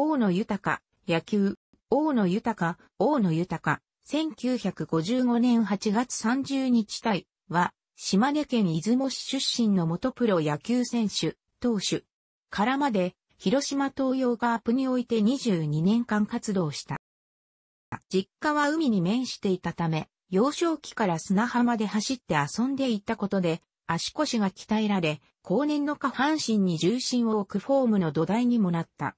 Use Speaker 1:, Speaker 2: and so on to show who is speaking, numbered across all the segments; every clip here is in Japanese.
Speaker 1: 大野豊、野球、大野豊、大野豊、1955年8月30日対は、島根県出雲市出身の元プロ野球選手、投手、からまで、広島東洋カープにおいて22年間活動した。実家は海に面していたため、幼少期から砂浜で走って遊んでいたことで、足腰が鍛えられ、後年の下半身に重心を置くフォームの土台にもなった。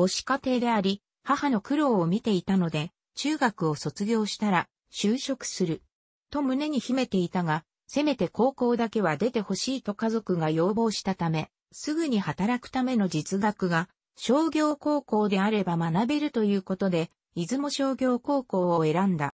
Speaker 1: 母子家庭であり、母の苦労を見ていたので、中学を卒業したら、就職する。と胸に秘めていたが、せめて高校だけは出てほしいと家族が要望したため、すぐに働くための実学が、商業高校であれば学べるということで、出雲商業高校を選んだ。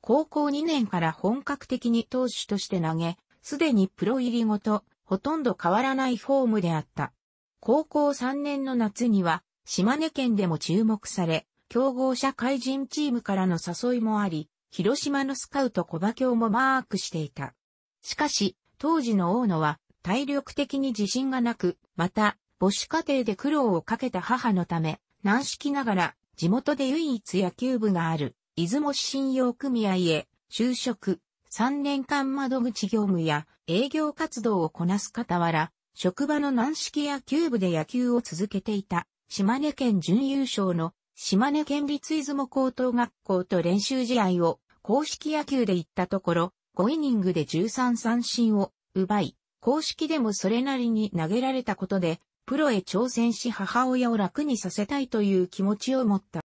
Speaker 1: 高校2年から本格的に投手として投げ、すでにプロ入り後と、ほとんど変わらないフォームであった。高校3年の夏には、島根県でも注目され、競合社会人チームからの誘いもあり、広島のスカウト小馬京もマークしていた。しかし、当時の大野は体力的に自信がなく、また、母子家庭で苦労をかけた母のため、軟式ながら地元で唯一野球部がある、出雲市信用組合へ、就職、3年間窓口業務や営業活動をこなす傍ら、職場の軟式野球部で野球を続けていた、島根県準優勝の島根県立出雲高等学校と練習試合を公式野球で行ったところ、5イニングで13三振を奪い、公式でもそれなりに投げられたことで、プロへ挑戦し母親を楽にさせたいという気持ちを持った。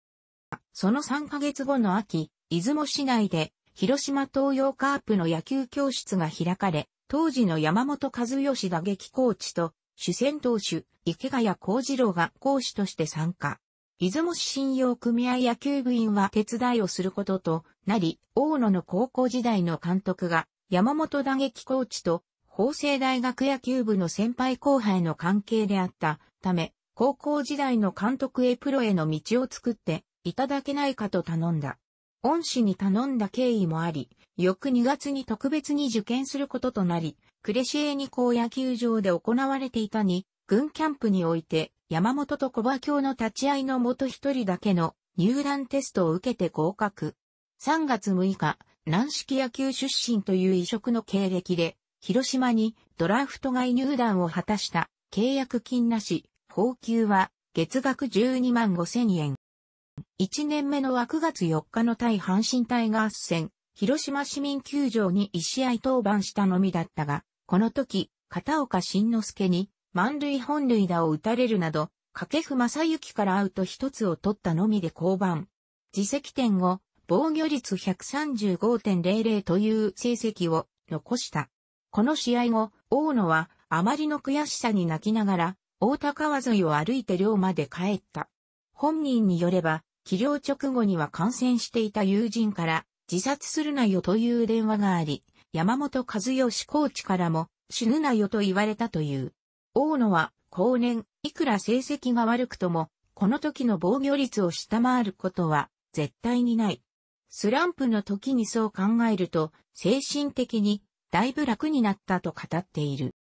Speaker 1: その3ヶ月後の秋、出雲市内で広島東洋カープの野球教室が開かれ、当時の山本和義打撃コーチと、主戦投手、池谷幸次郎が講師として参加。出雲市信用組合野球部員は手伝いをすることとなり、大野の高校時代の監督が山本打撃コーチと法政大学野球部の先輩後輩の関係であったため、高校時代の監督へプロへの道を作っていただけないかと頼んだ。恩師に頼んだ経緯もあり、翌2月に特別に受験することとなり、クレシエニ校野球場で行われていたに、軍キャンプにおいて、山本と小馬教の立ち会いのもと一人だけの入団テストを受けて合格。3月6日、軟式野球出身という異色の経歴で、広島にドラフト外入団を果たした契約金なし、報給は月額12万5千円。1年目の枠月4日の対阪神タイガース戦、広島市民球場に1試合登板したのみだったが、この時、片岡慎之介に満塁本塁打を打たれるなど、掛布正幸からアウト一つを取ったのみで降板。自責点後、防御率135.00という成績を残した。この試合後、大野はあまりの悔しさに泣きながら、大高和沿いを歩いて寮まで帰った。本人によれば、起療直後には感染していた友人から、自殺するなよという電話があり、山本和義コーチからも、死ぬなよと言われたという。大野は、後年、いくら成績が悪くとも、この時の防御率を下回ることは、絶対にない。スランプの時にそう考えると、精神的に、だいぶ楽になったと語っている。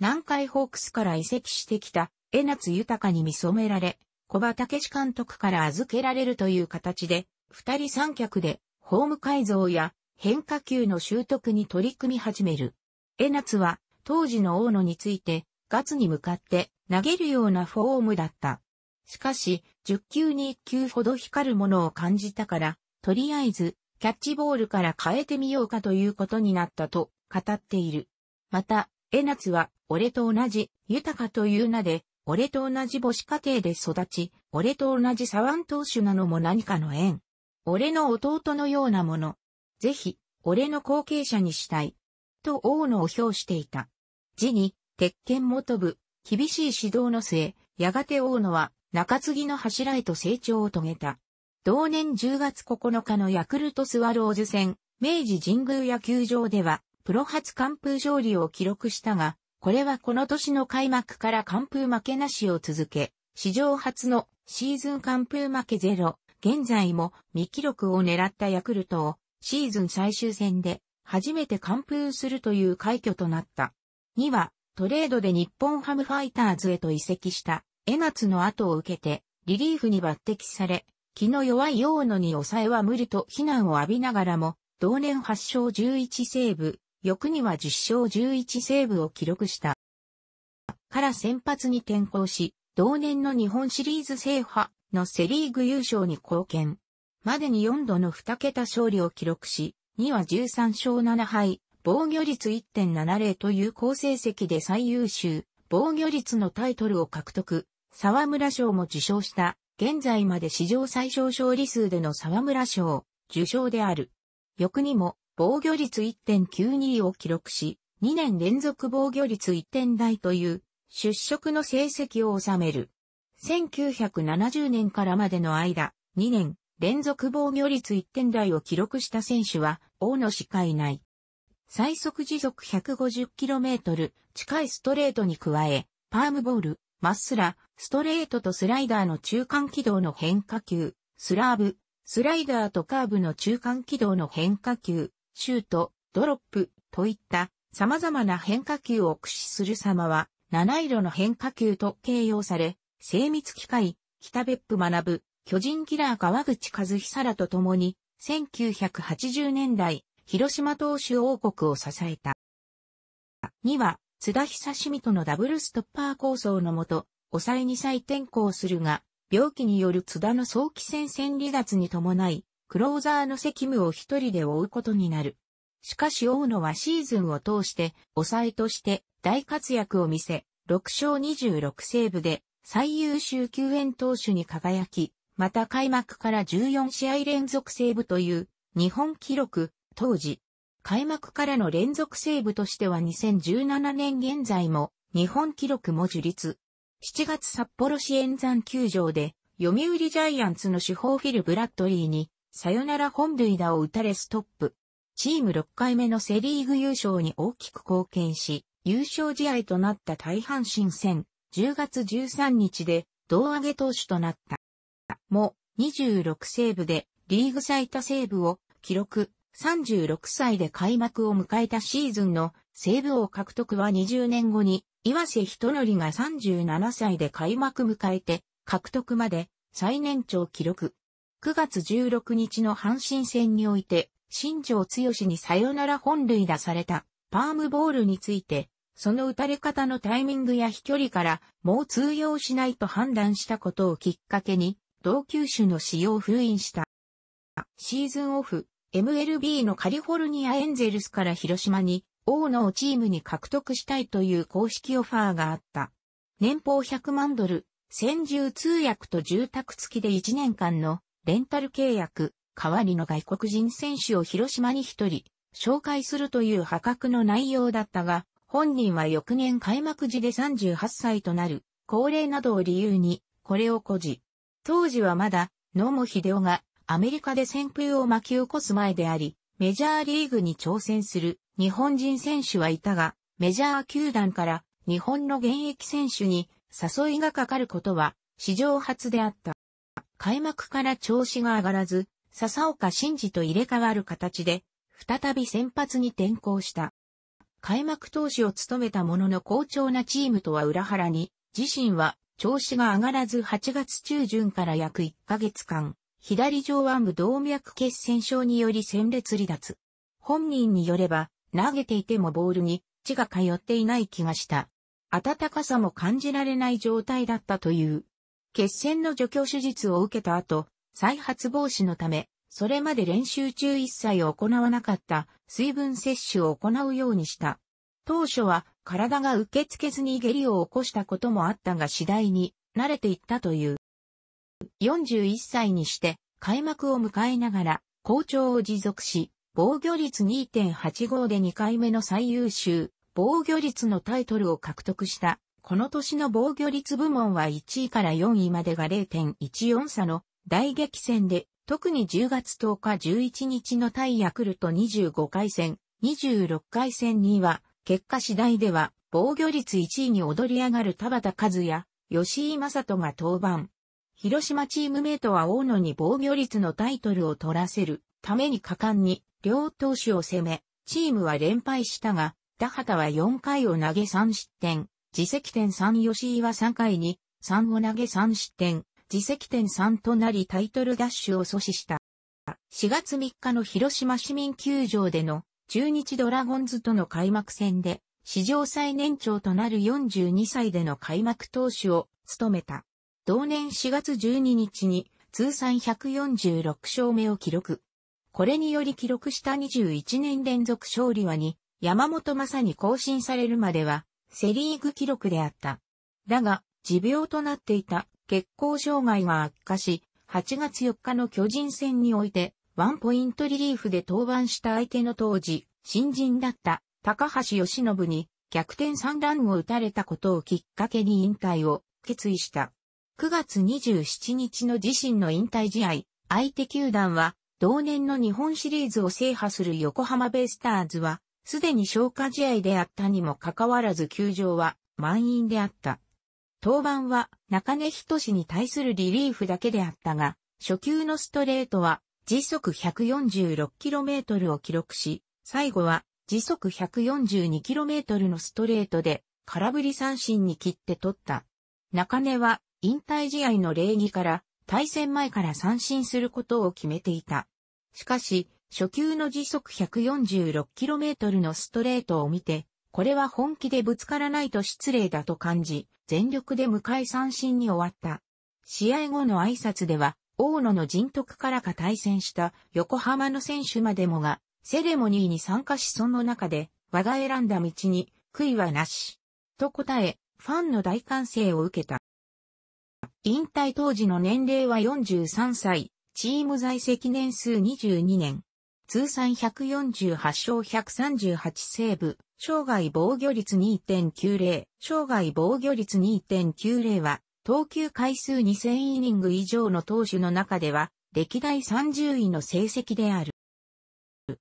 Speaker 1: 南海ホークスから移籍してきた江夏豊に見染められ、小畑武監督から預けられるという形で、二人三脚で、ホーム改造や変化球の習得に取り組み始める。江夏は、当時の大野について、ガツに向かって投げるようなフォームだった。しかし、10球に1球ほど光るものを感じたから、とりあえず、キャッチボールから変えてみようかということになったと語っている。また、江夏は、俺と同じ、豊かという名で、俺と同じ母子家庭で育ち、俺と同じ左腕投手なのも何かの縁。俺の弟のようなもの。ぜひ、俺の後継者にしたい。と大野を表していた。次に、鉄拳も飛ぶ、厳しい指導の末、やがて大野は中継ぎの柱へと成長を遂げた。同年10月9日のヤクルトスワローズ戦、明治神宮野球場では、プロ初完封勝利を記録したが、これはこの年の開幕から完封負けなしを続け、史上初のシーズン完封負けゼロ、現在も未記録を狙ったヤクルトをシーズン最終戦で初めて完封するという快挙となった。2はトレードで日本ハムファイターズへと移籍した江夏の後を受けてリリーフに抜擢され、気の弱い大野に抑えは無理と非難を浴びながらも、同年8勝11セーブ、翌には10勝11セーブを記録した。から先発に転向し、同年の日本シリーズ制覇のセリーグ優勝に貢献。までに4度の2桁勝利を記録し、2は13勝7敗、防御率1.70という好成績で最優秀、防御率のタイトルを獲得。沢村賞も受賞した、現在まで史上最小勝利数での沢村賞、受賞である。翌にも、防御率1.92を記録し、2年連続防御率1点台という出色の成績を収める。1970年からまでの間、2年連続防御率1点台を記録した選手は、大野しかいない。最速時速 150km 近いストレートに加え、パームボール、マッスラ、ストレートとスライダーの中間軌道の変化球、スラーブ、スライダーとカーブの中間軌道の変化球、シュート、ドロップといった様々な変化球を駆使する様は、七色の変化球と形容され、精密機械、北別府学巨人キラー川口和久らと共に、1980年代、広島投手王国を支えた。2は、津田久志美とのダブルストッパー構想のもと、抑えに再転校するが、病気による津田の早期戦線離脱に伴い、クローザーの責務を一人で追うことになる。しかし大野はシーズンを通して、抑えとして大活躍を見せ、6勝26セーブで最優秀救援投手に輝き、また開幕から14試合連続セーブという日本記録、当時。開幕からの連続セーブとしては2017年現在も日本記録も樹立。7月札幌市演山球場で読売ジャイアンツの主砲フィル・ブラッドリーにサヨナラ本塁打を打たれストップ。チーム6回目のセリーグ優勝に大きく貢献し、優勝試合となった大阪神戦、10月13日で、胴上げ投手となった。も、26セーブで、リーグ最多セーブを記録、36歳で開幕を迎えたシーズンのセーブ王獲得は20年後に、岩瀬人則が37歳で開幕迎えて、獲得まで最年長記録。9月16日の阪神戦において、新庄剛にサヨナラ本塁打されたパームボールについて、その打たれ方のタイミングや飛距離からもう通用しないと判断したことをきっかけに、同級種の使用を封印した。シーズンオフ、MLB のカリフォルニアエンゼルスから広島に、大野をチームに獲得したいという公式オファーがあった。年俸100万ドル、先住通訳と住宅付きで1年間のレンタル契約、代わりの外国人選手を広島に一人、紹介するという破格の内容だったが、本人は翌年開幕時で38歳となる、高齢などを理由に、これを誇示。当時はまだ、野茂秀夫が、アメリカで旋風を巻き起こす前であり、メジャーリーグに挑戦する日本人選手はいたが、メジャー球団から日本の現役選手に誘いがかかることは史上初であった。開幕から調子が上がらず、笹岡慎二と入れ替わる形で、再び先発に転向した。開幕投手を務めたものの好調なチームとは裏腹に、自身は調子が上がらず8月中旬から約1ヶ月間、左上腕部動脈血栓症により戦列離脱。本人によれば、投げていてもボールに血が通っていない気がした。暖かさも感じられない状態だったという。血栓の除去手術を受けた後、再発防止のため、それまで練習中一切行わなかった水分摂取を行うようにした。当初は体が受け付けずに下痢を起こしたこともあったが次第に慣れていったという。41歳にして開幕を迎えながら好調を持続し、防御率2.85で2回目の最優秀防御率のタイトルを獲得したこの年の防御率部門は1位から4位までが0.14差の大激戦で、特に10月10日11日の対ヤクルト25回戦、26回戦には、結果次第では、防御率1位に踊り上がる田畑和也、吉井正人が登板。広島チームメイトは大野に防御率のタイトルを取らせるために果敢に両投手を攻め、チームは連敗したが、田畑は4回を投げ3失点、自責点3吉井は3回に3を投げ3失点、自責点3となりタイトル奪取を阻止した。4月3日の広島市民球場での中日ドラゴンズとの開幕戦で史上最年長となる42歳での開幕投手を務めた。同年4月12日に通算146勝目を記録。これにより記録した21年連続勝利はに山本正に更新されるまではセリーグ記録であった。だが、持病となっていた血行障害は悪化し、8月4日の巨人戦において、ワンポイントリリーフで登板した相手の当時、新人だった高橋義信に逆転三段を打たれたことをきっかけに引退を決意した。9月27日の自身の引退試合、相手球団は同年の日本シリーズを制覇する横浜ベイスターズはすでに消化試合であったにもかかわらず球場は満員であった。登板は中根人志に対するリリーフだけであったが、初球のストレートは時速 146km を記録し、最後は時速 142km のストレートで空振り三振に切って取った。中根は引退試合の礼儀から対戦前から三振することを決めていた。しかし、初級の時速 146km のストレートを見て、これは本気でぶつからないと失礼だと感じ、全力で迎え三振に終わった。試合後の挨拶では、大野の人徳からか対戦した横浜の選手までもが、セレモニーに参加しその中で、我が選んだ道に悔いはなし。と答え、ファンの大歓声を受けた。引退当時の年齢は43歳、チーム在籍年数22年。通算148勝138セーブ、生涯防御率2.90、生涯防御率2.90は、投球回数2000イニング以上の投手の中では、歴代30位の成績である。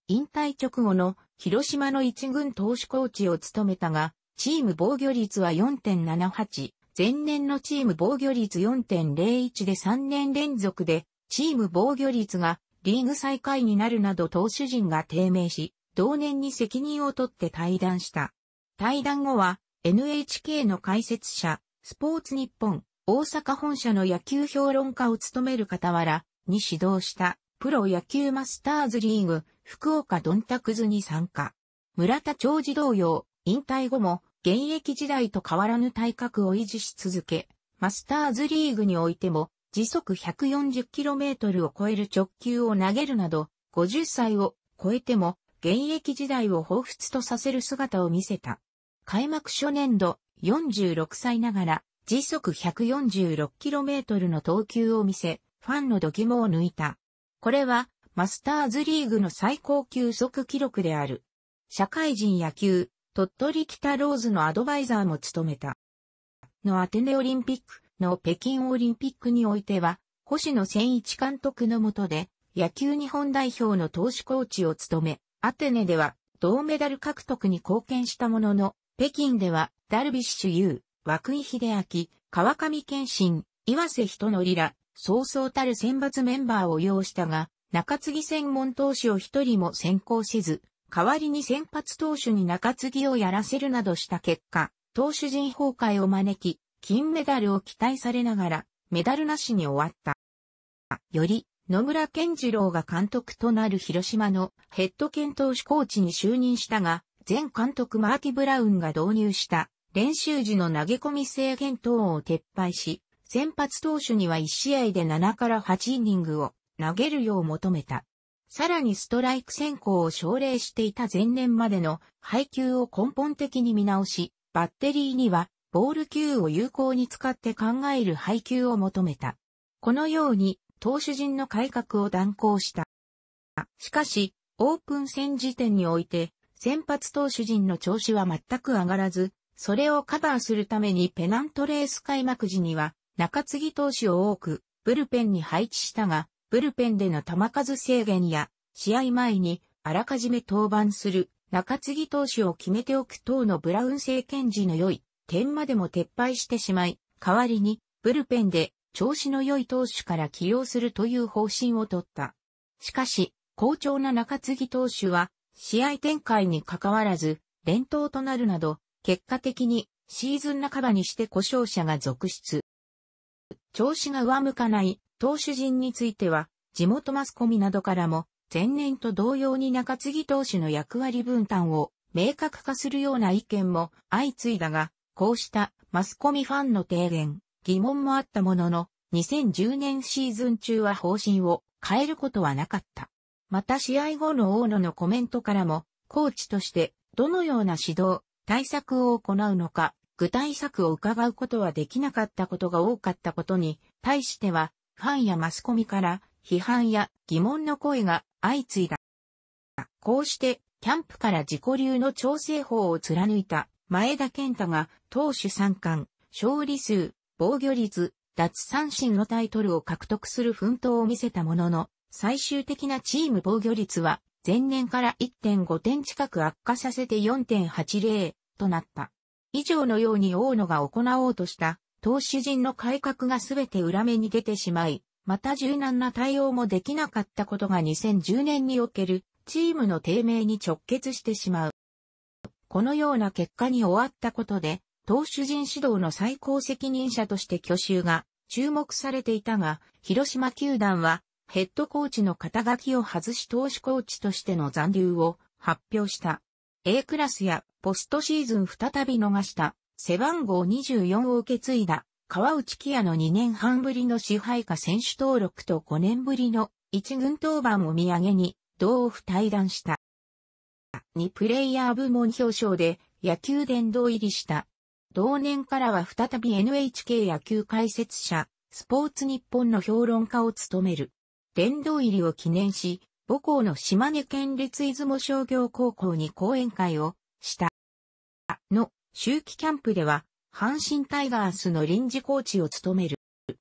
Speaker 1: 引退直後の広島の一軍投手コーチを務めたが、チーム防御率は4.78、前年のチーム防御率4.01で3年連続で、チーム防御率がリーグ最下位になるなど投手陣が低迷し、同年に責任を取って退団した。退団後は NHK の解説者、スポーツ日本、大阪本社の野球評論家を務める傍らに指導したプロ野球マスターズリーグ福岡ドンタクズに参加。村田長治同様、引退後も現役時代と変わらぬ体格を維持し続け、マスターズリーグにおいても時速 140km を超える直球を投げるなど、50歳を超えても現役時代を彷彿とさせる姿を見せた。開幕初年度46歳ながら時速 146km の投球を見せ、ファンの度肝を抜いた。これはマスターズリーグの最高級速記録である。社会人野球、鳥取北ローズのアドバイザーも務めた。のアテネオリンピックの北京オリンピックにおいては、星野千一監督のもとで、野球日本代表の投手コーチを務め、アテネでは銅メダル獲得に貢献したものの、北京ではダルビッシュ有、涌井秀明、川上健信、岩瀬仁則ら、そうそうたる選抜メンバーを要したが、中継ぎ専門投手を一人も先行せず、代わりに先発投手に中継ぎをやらせるなどした結果、投手陣崩壊を招き、金メダルを期待されながら、メダルなしに終わった。より、野村健次郎が監督となる広島のヘッド検討士コーチに就任したが、前監督マーティ・ブラウンが導入した練習時の投げ込み制限等を撤廃し、先発投手には1試合で7から8イニングを投げるよう求めた。さらにストライク先行を奨励していた前年までの配球を根本的に見直し、バッテリーにはボール球を有効に使って考える配球を求めた。このように、投手陣の改革を断行した。しかし、オープン戦時点において、先発投手陣の調子は全く上がらず、それをカバーするためにペナントレース開幕時には、中継ぎ投手を多く、ブルペンに配置したが、ブルペンでの球数制限や、試合前に、あらかじめ登板する、中継ぎ投手を決めておく等のブラウン政権時の良い点までも撤廃してしまい、代わりに、ブルペンで、調子の良い投手から起用するという方針を取った。しかし、好調な中継ぎ投手は、試合展開に関わらず、連投となるなど、結果的に、シーズン半ばにして故障者が続出。調子が上向かない投手陣については、地元マスコミなどからも、前年と同様に中継ぎ投手の役割分担を明確化するような意見も相次いだが、こうしたマスコミファンの提言、疑問もあったものの、2010年シーズン中は方針を変えることはなかった。また試合後の大野のコメントからも、コーチとしてどのような指導、対策を行うのか、具体策を伺うことはできなかったことが多かったことに対しては、ファンやマスコミから批判や疑問の声が相次いだ。こうして、キャンプから自己流の調整法を貫いた前田健太が投手三冠、勝利数、防御率、脱三振のタイトルを獲得する奮闘を見せたものの、最終的なチーム防御率は前年から1.5点近く悪化させて4.80となった。以上のように大野が行おうとした投手陣の改革が全て裏目に出てしまい、また柔軟な対応もできなかったことが2010年におけるチームの低迷に直結してしまう。このような結果に終わったことで、投手陣指導の最高責任者として去就が注目されていたが、広島球団はヘッドコーチの肩書きを外し投手コーチとしての残留を発表した。A クラスやポストシーズン再び逃した背番号24を受け継いだ川内キアの2年半ぶりの支配下選手登録と5年ぶりの1軍登板を見上げに同を不退団した。にプレイヤー部門表彰で野球殿堂入りした。同年からは再び NHK 野球解説者、スポーツ日本の評論家を務める。殿堂入りを記念し、母校の島根県立出雲商業高校に講演会をした。の、秋季キャンプでは、阪神タイガースの臨時コーチを務める。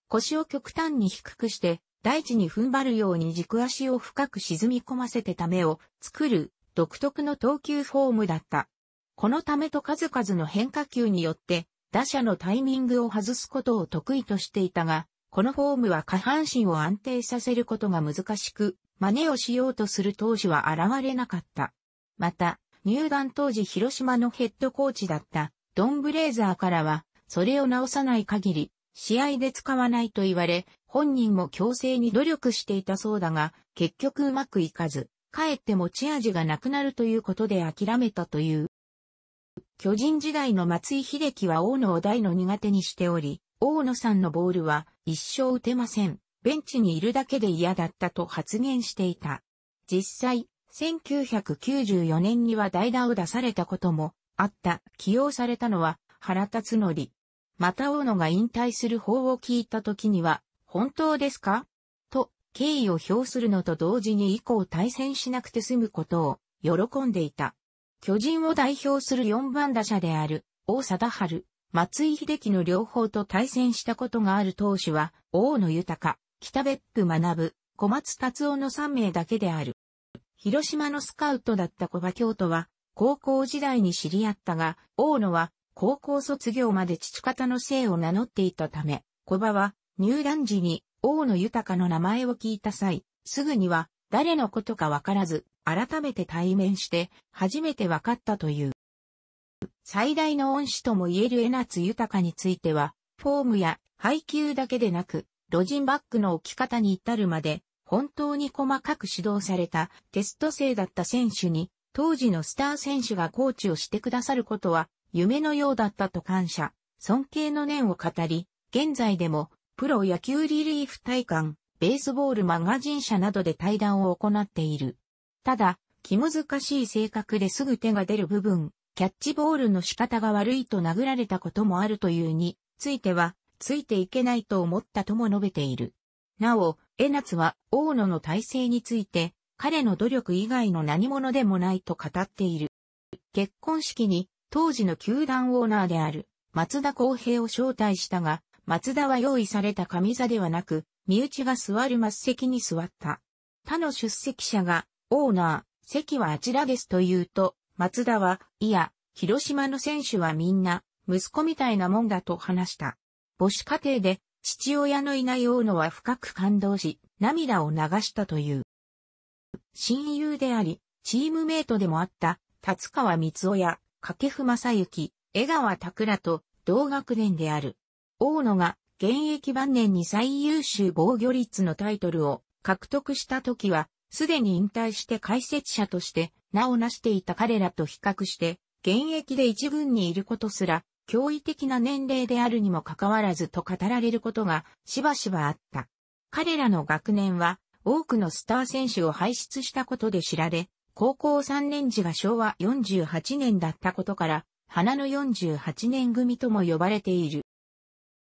Speaker 1: 腰を極端に低くして、大地に踏ん張るように軸足を深く沈み込ませてためを作る独特の投球フォームだった。このためと数々の変化球によって、打者のタイミングを外すことを得意としていたが、このフォームは下半身を安定させることが難しく、真似をしようとする当時は現れなかった。また、入団当時広島のヘッドコーチだったドン・ブレーザーからは、それを直さない限り、試合で使わないと言われ、本人も強制に努力していたそうだが、結局うまくいかず、かえって持ち味がなくなるということで諦めたという。巨人時代の松井秀樹は大野を大の苦手にしており、大野さんのボールは一生打てません。ベンチにいるだけで嫌だったと発言していた。実際、1994年には代打を出されたこともあった。起用されたのは原辰則。また大野が引退する方を聞いた時には、本当ですか敬意を表するのと同時に以降対戦しなくて済むことを喜んでいた。巨人を代表する4番打者である、大貞治、松井秀樹の両方と対戦したことがある投手は、大野豊、北別府学、小松達夫の3名だけである。広島のスカウトだった小葉京都は、高校時代に知り合ったが、大野は高校卒業まで父方の姓を名乗っていたため、小葉は入団時に王の豊の名前を聞いた際、すぐには誰のことかわからず、改めて対面して初めて分かったという。最大の恩師とも言える江夏豊については、フォームや配球だけでなく、ロジンバックの置き方に至るまで、本当に細かく指導されたテスト生だった選手に、当時のスター選手がコーチをしてくださることは、夢のようだったと感謝、尊敬の念を語り、現在でもプロ野球リリーフ体感、ベースボールマガジン社などで対談を行っている。ただ、気難しい性格ですぐ手が出る部分、キャッチボールの仕方が悪いと殴られたこともあるというについては、ついていけないと思ったとも述べている。なお、江夏は大野の体制について、彼の努力以外の何者でもないと語っている。結婚式に当時の球団オーナーである松田幸平を招待したが、松田は用意された上座ではなく、身内が座る末席に座った。他の出席者が、オーナー、席はあちらですと言うと、松田は、いや、広島の選手はみんな、息子みたいなもんだと話した。母子家庭で、父親のいない大野は深く感動し、涙を流したという。親友であり、チームメイトでもあった、達川光雄や、掛布正幸、江川拓らと、同学年である。大野が現役晩年に最優秀防御率のタイトルを獲得した時は、すでに引退して解説者として名を成していた彼らと比較して、現役で一軍にいることすら、驚異的な年齢であるにもかかわらずと語られることがしばしばあった。彼らの学年は、多くのスター選手を輩出したことで知られ、高校3年時が昭和48年だったことから、花の48年組とも呼ばれている。